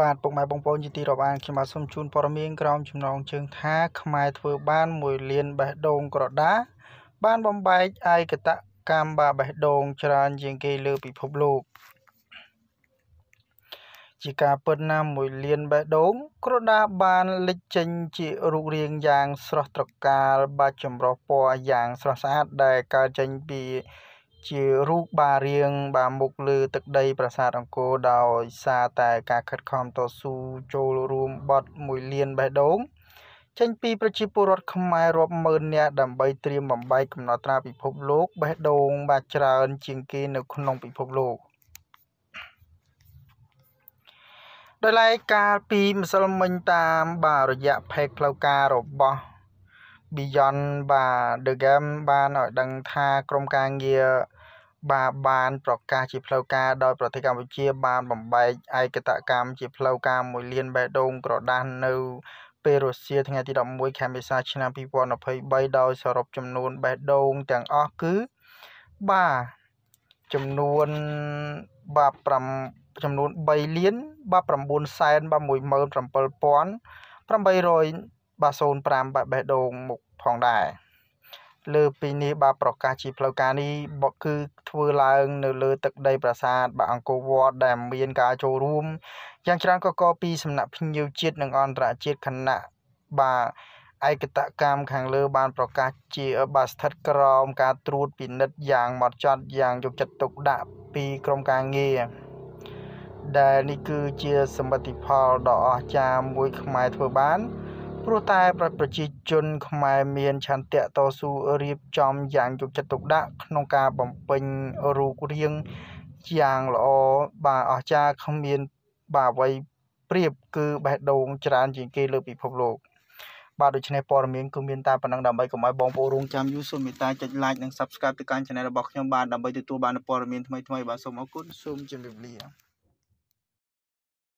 បាទពុកម៉ែបងប្អូនជាទីរាប់អានខ្ញុំបាទសូមជូនព័ត៌មានក្រមចំណងជើងថាខ្មែរធ្វើបាន1លានបេះដូង ក្រដាបានបំបែកឯកតកម្មបាបេះដូង ច្រើនជាងគេលើពិភពលោកជាការពិតណាមួយលានបេះដូង ក្រដាបានលេចចេញជារូបរាងយ៉ាង ស្រស់ត្រកាលបាច់ចម្រុះពណ៌យ៉ាងស្រស់ស្អាតដែលកើតចេញពីជារូបបាទរាងបាទមុខលើទឹកដីប្រាសាទអង្គរដោយសារតែការខិតខំតស៊ូចូលរួមបត់មួយលានបេះដូងចេញពីប្រជាពលរដ្ឋខ្មែររាប់ម៉ឺននាក់ដើម្បីត្រៀមបំបែកកំណត់ត្រាពិភពលោកបេះដូងបាទច្រើនជាងគេនៅក្នុងពិភពលោកដោយឡែកកាលពីម្សិលមិញតាមបាទរយៈផេកផ្លូវការរបស់ Beyond បាទ The Game បានឲ្យដឹងថាក្រុមការងារបាបាន ប្រកាសជាផ្លូវការដោយប្រទេសកម្ពុជា បានបំបែកឯកតកម្មជាផ្លូវការមួយលានបេះដូងក្រដាសនៅពេលរសៀលថ្ងៃទី11ខែមេសា ឆ្នាំ2023ដោយសរុបចំនួនបេះដូងទាំងអស់គឺបាចំនួនបា5ចំនួន3លាន បា9សែនបា17000 800បា05បាបេះដូងមុខផងដែរ។លើសពីនេះបើប្រកាសជាផ្លូវការនេះគឺធ្វើឡើងនៅលើទឹកដីប្រាសាទបាអង្គរវត្តដែលមានការចូលរួមយ៉ាងច្រើនកកពីសំណាក់ភ្ញៀវជាតិនិងអន្តរជាតិខណៈបាទឯកតកម្មខាងលើបានប្រកាសជាបាទស្ថិតក្រោមការត្រួតពិនិត្យយ៉ាងម៉ត់ចត់យ៉ាងយកចិត្តទុកដាក់ពីក្រមការងារដែលនេះគឺជាសមិទ្ធផលដ៏អស្ចារ្យមួយខ្មែរធ្វើបានព្រោះតែប្រជាជនខ្មែរមានឆន្ទៈតស៊ូរៀបចំយ៉ាងយកចិត្តទុកដាក់ក្នុងការបំពេញរូបរាងយ៉ាងល្អបាទអស្ចារ្យគ្មានបាទអ្វីប្រៀបគឺបេះដូងច្រើនជាងគេលើពិភពលោកបាទដូច្នេះព័ត៌មានគឺមានតែប៉ុណ្ណឹងដើម្បីកុំឲ្យបងប្អូនរងចាំយូរសូមមេត្តាចុច like និង subscribe ទៅកាន់ channel របស់ខ្ញុំបាទដើម្បីទទួលបានព័ត៌មានថ្មីៗបាទសូមអរគុណសូមជម្រាបលា